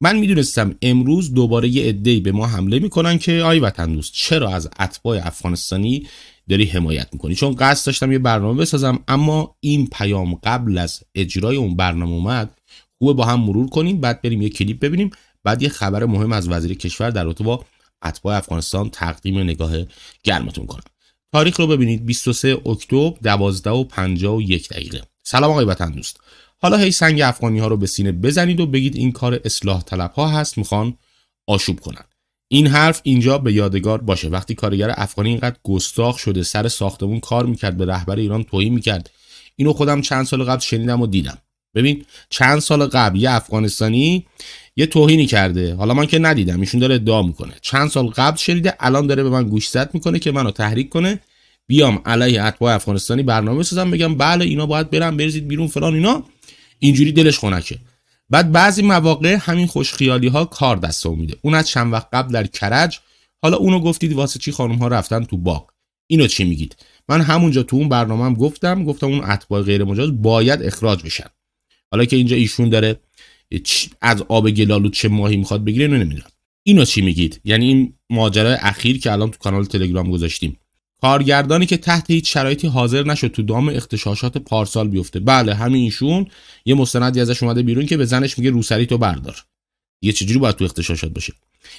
من میدونستم امروز دوباره یه عده‌ای به ما حمله میکنن که آی وطن دوست چرا از اتباع افغانستانی داری حمایت میکنی چون قصد داشتم یه برنامه بسازم اما این پیام قبل از اجرای اون برنامه اومد خوبه با هم مرور کنیم بعد بریم یه کلیپ ببینیم بعد یه خبر مهم از وزیر کشور در رابطه با اتباع افغانستان تقدیم نگاه گرمتون کنم تاریخ رو ببینید 23 اکتبر 12 و 51 دقیقه سلام آقای وطن دوست حالا هی سنگ افغانی ها رو به سینه بزنید و بگید این کار اصلاح طلب ها هست میخوان آشوب کنن این حرف اینجا به یادگار باشه وقتی کارگر افغانی اینقدر گستاخ شده سر ساختمون کار میکرد به رهبر ایران توهین میکرد اینو خودم چند سال قبل شنیدم و دیدم ببین چند سال قبل یه افغانستانی یه توهینی کرده حالا من که ندیدم ایشون داره ادعا میکنه چند سال قبل شنیده الان داره به من گوشزد میکنه که منو تحریک کنه بیام علیه اتباع افغانستانی برنامه بسازم بگم بله اینا باید برن بریزید بیرون فلان اینا اینجوری دلش خنکه بعد بعضی مواقع همین خوشخیالی ها کار دست میده اون از چند وقت قبل در کرج حالا اونو گفتید واسه چی خانم ها رفتن تو باغ اینو چی میگید من همونجا تو اون برنامه هم گفتم گفتم اون اتباع غیر مجاز باید اخراج بشن حالا که اینجا ایشون داره از آب گلالو چه ماهی میخواد بگیره اینو نمیدونم اینو چی میگید یعنی این ماجرای اخیر که الان تو کانال تلگرام گذاشتیم کارگردانی که تحت هیچ شرایطی حاضر نشد تو دام اختشاشات پارسال بیفته بله همین ایشون یه مستندی ازش اومده بیرون که به زنش میگه روسری تو بردار یه چجوری باید تو اختشاشات باشه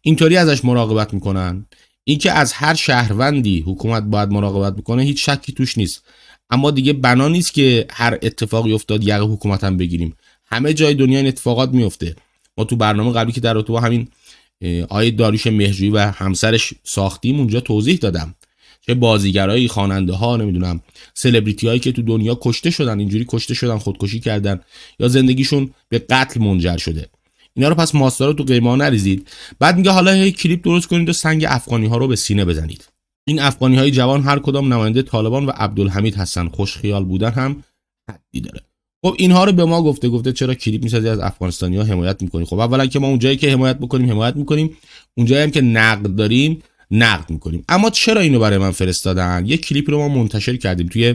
اینطوری ازش مراقبت میکنن اینکه از هر شهروندی حکومت باید مراقبت بکنه هیچ شکی توش نیست اما دیگه بنا نیست که هر اتفاقی افتاد یقه حکومت هم بگیریم همه جای دنیا این اتفاقات میفته ما تو برنامه قبلی که در رابطه همین آیه داریش مهجوی و همسرش ساختیم اونجا توضیح دادم چه بازیگرایی خواننده ها نمیدونم سلبریتی هایی که تو دنیا کشته شدن اینجوری کشته شدن خودکشی کردن یا زندگیشون به قتل منجر شده اینا رو پس ماستا رو تو قیمه نریزید بعد میگه حالا یه کلیپ درست کنید و سنگ افغانی ها رو به سینه بزنید این افغانی های جوان هر کدام نماینده طالبان و عبدالحمید هستن خوش خیال بودن هم حدی داره خب اینها رو به ما گفته گفته چرا کلیپ میسازی از افغانستانی ها حمایت میکنی خب اولا که ما اونجایی که حمایت بکنیم حمایت میکنیم اونجایی هم که نقد داریم نقد میکنیم اما چرا اینو برای من فرستادن یه کلیپ رو ما منتشر کردیم توی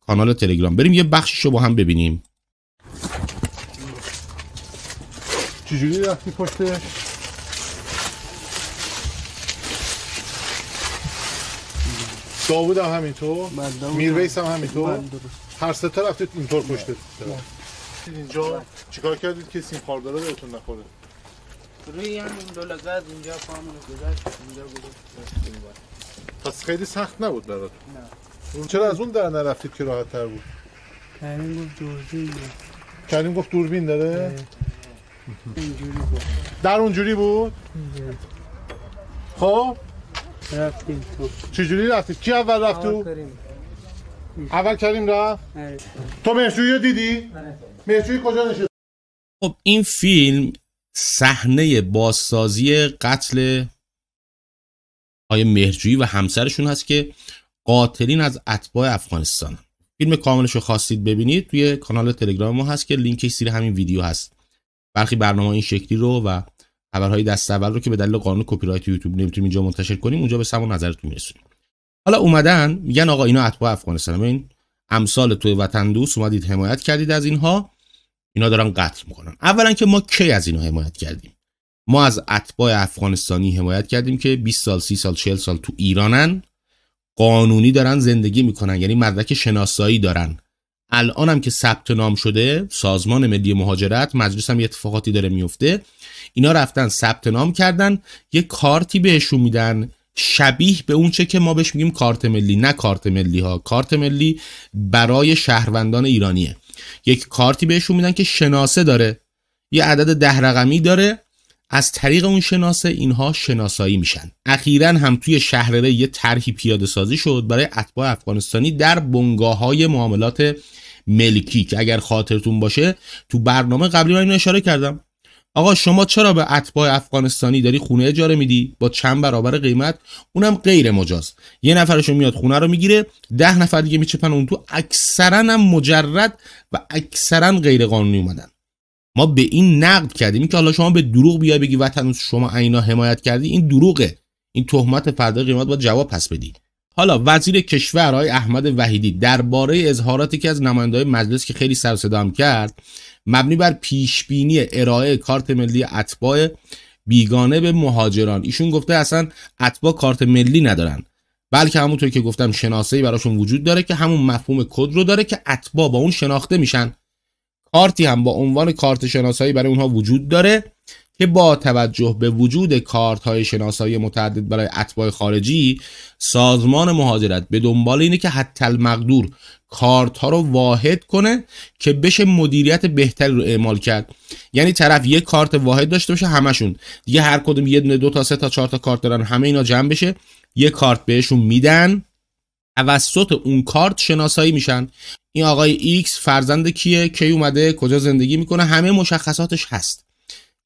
کانال تلگرام بریم یه بخشش رو با هم ببینیم چجوری رفتی پشتش داوود هم همینطور میرویس هم همینطور هر سه تا رفتید اینطور پشت اینجا چیکار کردید که سیم خاردارا بهتون نخوره روی هم لوله اینجا پامون گذاشت اینجا گذاشت پس خیلی سخت نبود برات نه اون چرا از اون در نرفتید که راحت تر بود کریم گفت دوربین کریم گفت دوربین داره آره. اینجوری بود در اونجوری بود خب رفتیم تو چجوری رفتی؟ کی اول رفت تو؟ اول کریم رفت؟ آره. تو مهرجویی رو دیدی؟ آره. مهرجویی کجا نشد؟ خب این فیلم صحنه بازسازی قتل آیه مهرجویی و همسرشون هست که قاتلین از اتباع افغانستان فیلم کاملش رو خواستید ببینید توی کانال تلگرام ما هست که لینکش زیر همین ویدیو هست برخی برنامه این شکلی رو و خبرهای دست اول رو که به دلیل قانون کپی رایت یوتیوب نمیتونیم اینجا منتشر کنیم اونجا به سمو نظرتون میرسونیم حالا اومدن میگن آقا اینا اتباع افغانستان این امثال توی وطن دوست اومدید حمایت کردید از اینها اینا دارن قتل میکنن اولا که ما کی از اینا حمایت کردیم ما از اتباع افغانستانی حمایت کردیم که 20 سال 30 سال 40 سال تو ایرانن قانونی دارن زندگی میکنن یعنی مدرک شناسایی دارن الان هم که ثبت نام شده سازمان ملی مهاجرت مجلس هم یه اتفاقاتی داره میفته اینا رفتن ثبت نام کردن یه کارتی بهشون میدن شبیه به اون چه که ما بهش میگیم کارت ملی نه کارت ملی ها کارت ملی برای شهروندان ایرانیه یک کارتی بهشون میدن که شناسه داره یه عدد ده رقمی داره از طریق اون شناسه اینها شناسایی میشن اخیرا هم توی شهرره یه طرحی پیاده سازی شد برای اتباع افغانستانی در بنگاه های معاملات ملکی که اگر خاطرتون باشه تو برنامه قبلی من اشاره کردم آقا شما چرا به اتباع افغانستانی داری خونه اجاره میدی با چند برابر قیمت اونم غیر مجاز یه نفرشون میاد خونه رو میگیره ده نفر دیگه میچپن اون تو اکثرا هم مجرد و اکثرا غیر قانونی اومدن ما به این نقد کردیم این که حالا شما به دروغ بیای بگی وطن شما عینا حمایت کردی این دروغه این تهمت فردا قیمت با جواب پس بدی حالا وزیر کشور آقای احمد وحیدی درباره اظهاراتی که از نمایندای مجلس که خیلی سر کرد مبنی بر پیشبینی ارائه کارت ملی اتباع بیگانه به مهاجران ایشون گفته اصلا اتباع کارت ملی ندارن بلکه همونطور که گفتم شناسایی براشون وجود داره که همون مفهوم کد رو داره که اتباع با اون شناخته میشن کارتی هم با عنوان کارت شناسایی برای اونها وجود داره که با توجه به وجود کارت های شناسایی متعدد برای اتباع خارجی سازمان مهاجرت به دنبال اینه که حتی المقدور کارت ها رو واحد کنه که بشه مدیریت بهتری رو اعمال کرد یعنی طرف یه کارت واحد داشته باشه همشون دیگه هر کدوم یه دونه دو تا سه تا چهار تا کارت دارن همه اینا جمع بشه یه کارت بهشون میدن توسط اون کارت شناسایی میشن این آقای ایکس فرزند کیه کی اومده کجا زندگی میکنه همه مشخصاتش هست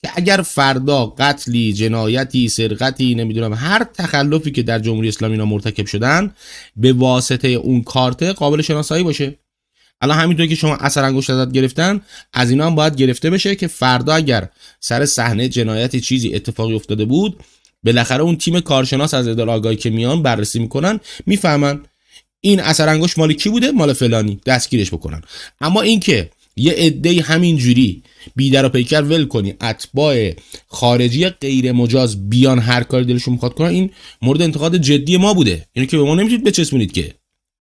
که اگر فردا قتلی جنایتی سرقتی نمیدونم هر تخلفی که در جمهوری اسلامی اینا مرتکب شدن به واسطه اون کارت قابل شناسایی باشه الان همینطور که شما اثر انگشت ازت گرفتن از اینا هم باید گرفته بشه که فردا اگر سر صحنه جنایتی چیزی اتفاقی افتاده بود بالاخره اون تیم کارشناس از اداره آگاهی که میان بررسی میکنن میفهمن این اثر انگشت مال کی بوده مال فلانی دستگیرش بکنن اما اینکه یه عده همینجوری بی در و پیکر ول کنی اتباع خارجی غیر مجاز بیان هر کاری دلشون میخواد کنن این مورد انتقاد جدی ما بوده اینو که به ما نمیتونید بچسبونید که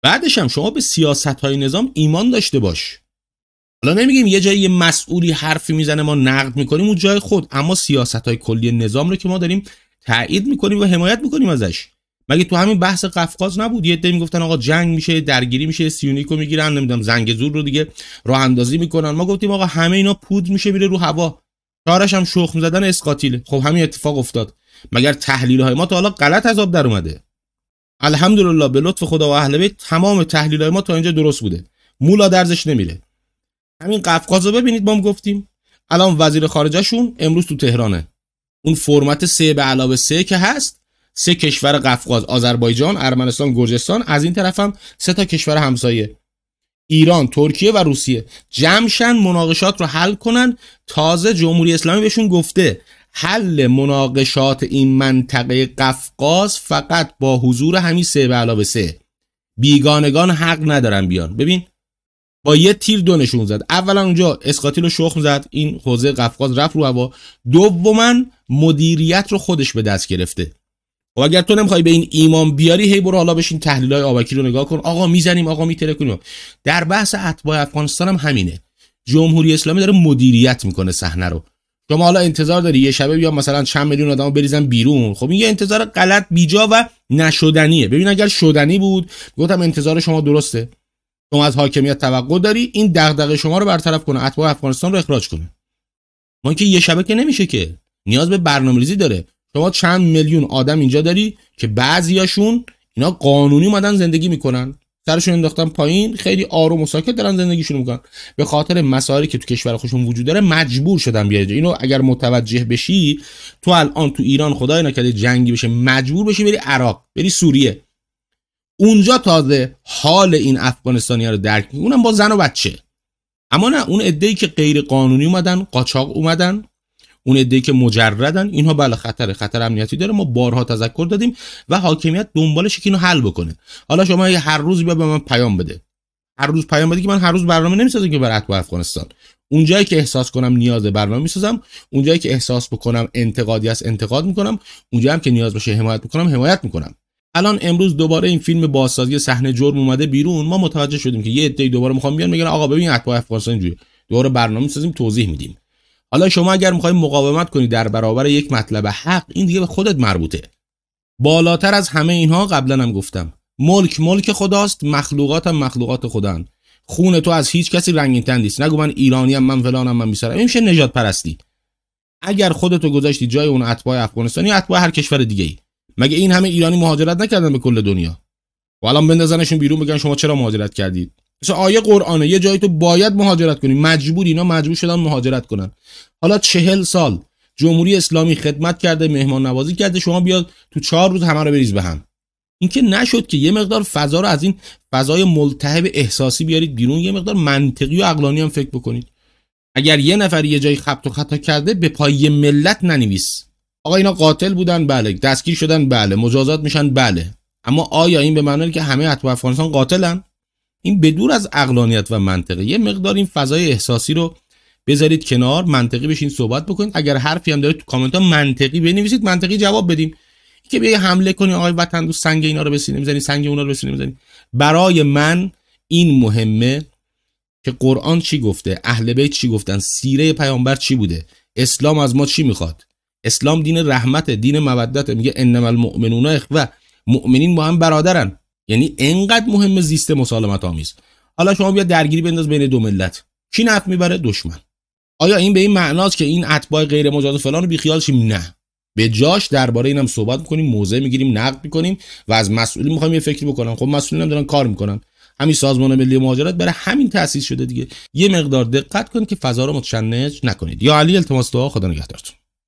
بعدش هم شما به سیاست های نظام ایمان داشته باش حالا نمیگیم یه جایی مسئولی حرفی میزنه ما نقد میکنیم اون جای خود اما سیاست های کلی نظام رو که ما داریم تایید میکنیم و حمایت میکنیم ازش مگه تو همین بحث قفقاز نبود یه عده میگفتن آقا جنگ میشه درگیری میشه سیونیکو میگیرن نمیدونم زور رو دیگه راه اندازی میکنن ما گفتیم آقا همه اینا پود میشه میره رو هوا چارش هم شخم زدن اسقاتیل خب همین اتفاق افتاد مگر تحلیل های ما تا حالا غلط از آب در اومده الحمدلله به لطف خدا و اهل بیت تمام تحلیل های ما تا اینجا درست بوده مولا درزش نمیره همین قفقاز ببینید ما گفتیم الان وزیر خارجهشون امروز تو تهرانه اون فرمت سه به علاوه سه که هست سه کشور قفقاز آذربایجان ارمنستان گرجستان از این طرف هم سه تا کشور همسایه ایران ترکیه و روسیه جمعشن مناقشات رو حل کنن تازه جمهوری اسلامی بهشون گفته حل مناقشات این منطقه قفقاز فقط با حضور همین سه به علاوه سه بیگانگان حق ندارن بیان ببین با یه تیر دو نشون زد اولا اونجا اسقاطیل رو شخم زد این حوزه قفقاز رفت رو هوا دوما مدیریت رو خودش به دست گرفته و خب اگر تو نمیخوای به این ایمان بیاری هی برو حالا بشین تحلیل های آبکی رو نگاه کن آقا میزنیم آقا میترکونیم. در بحث اتباع افغانستان هم همینه جمهوری اسلامی داره مدیریت میکنه صحنه رو شما حالا انتظار داری یه شبه بیا مثلا چند میلیون آدمو بریزن بیرون خب این یه انتظار غلط بیجا و نشدنیه ببین اگر شدنی بود گفتم انتظار شما درسته شما از حاکمیت توقع داری این دغدغه شما رو برطرف کنه اتباع افغانستان رو اخراج کنه ما که یه شبه که نمیشه که نیاز به برنامه‌ریزی داره شما چند میلیون آدم اینجا داری که بعضیاشون اینا قانونی اومدن زندگی میکنن سرشون انداختن پایین خیلی آروم و ساکت دارن زندگیشون میکنن به خاطر مسائلی که تو کشور خودشون وجود داره مجبور شدن بیاید. اینو اگر متوجه بشی تو الان تو ایران خدای نکرده جنگی بشه مجبور بشی بری عراق بری سوریه اونجا تازه حال این افغانستانی رو درک اونم با زن و بچه اما نه اون عده‌ای که غیر قانونی اومدن قاچاق اومدن اون عده‌ای که مجردن اینها بالا خطر خطر امنیتی داره ما بارها تذکر دادیم و حاکمیت دنبالش که اینو حل بکنه حالا شما هر روز بیا به من پیام بده هر روز پیام بده که من هر روز برنامه نمیسازم که برات افغانستان جایی که احساس کنم نیاز برنامه میسازم جایی که احساس بکنم انتقادی است انتقاد میکنم اونجا هم که نیاز باشه حمایت میکنم حمایت میکنم الان امروز دوباره این فیلم بازسازی صحنه جرم اومده بیرون ما متوجه شدیم که یه عده‌ای دوباره میخوام بیان میگن آقا ببین اتباع افغانستان اینجوری دوباره برنامه میسازیم توضیح میدیم حالا شما اگر میخوای مقاومت کنی در برابر یک مطلب حق این دیگه به خودت مربوطه بالاتر از همه اینها قبلا هم گفتم ملک ملک خداست مخلوقات هم مخلوقات خودن خون تو از هیچ کسی رنگین تن نیست نگو من ایرانی هم من فلانم من میسرم این میشه نجات پرستی اگر خودتو گذاشتی جای اون اتباع افغانستانی اتباع هر کشور دیگه ای مگه این همه ایرانی مهاجرت نکردن به کل دنیا و الان بندازنشون بیرون بگن شما چرا مهاجرت کردید مثل آیه قرآنه یه جایی تو باید مهاجرت کنی مجبور اینا مجبور شدن مهاجرت کنن حالا چهل سال جمهوری اسلامی خدمت کرده مهمان نوازی کرده شما بیاد تو چهار روز همه رو بریز به هم اینکه نشد که یه مقدار فضا رو از این فضای ملتهب احساسی بیارید بیرون یه مقدار منطقی و عقلانی هم فکر بکنید اگر یه نفر یه جایی خبت و خطا کرده به پای ملت ننویس آقا اینا قاتل بودن بله دستگیر شدن بله مجازات میشن بله اما آیا این به معنی که همه اطباء افغانستان قاتلن این بدور از اقلانیت و منطقه یه مقدار این فضای احساسی رو بذارید کنار منطقی بشین صحبت بکنید اگر حرفی هم دارید تو کامنت ها منطقی بنویسید منطقی جواب بدیم که بیای حمله کنی آقای وطن دوست سنگ اینا رو بسینه میزنی سنگ اونا رو بسینه میزنی برای من این مهمه که قرآن چی گفته اهل بیت چی گفتن سیره پیامبر چی بوده اسلام از ما چی میخواد اسلام دین رحمت دین مودت میگه انما المؤمنون اخوه مؤمنین با هم برادرن یعنی انقدر مهم زیست مسالمت آمیز حالا شما بیا درگیری بنداز بین دو ملت کی نفع میبره دشمن آیا این به این معناست که این اتباع غیر مجاز و فلان رو بیخیال شیم نه به جاش درباره اینم صحبت میکنیم موضع میگیریم نقد میکنیم و از مسئولی میخوایم یه فکری بکنم خب مسئولین هم دارن کار میکنن همین سازمان ملی مهاجرت برای همین تاسیس شده دیگه یه مقدار دقت کنید که فضا رو متشنج نکنید یا علی التماس دعا خدا نگهدارتون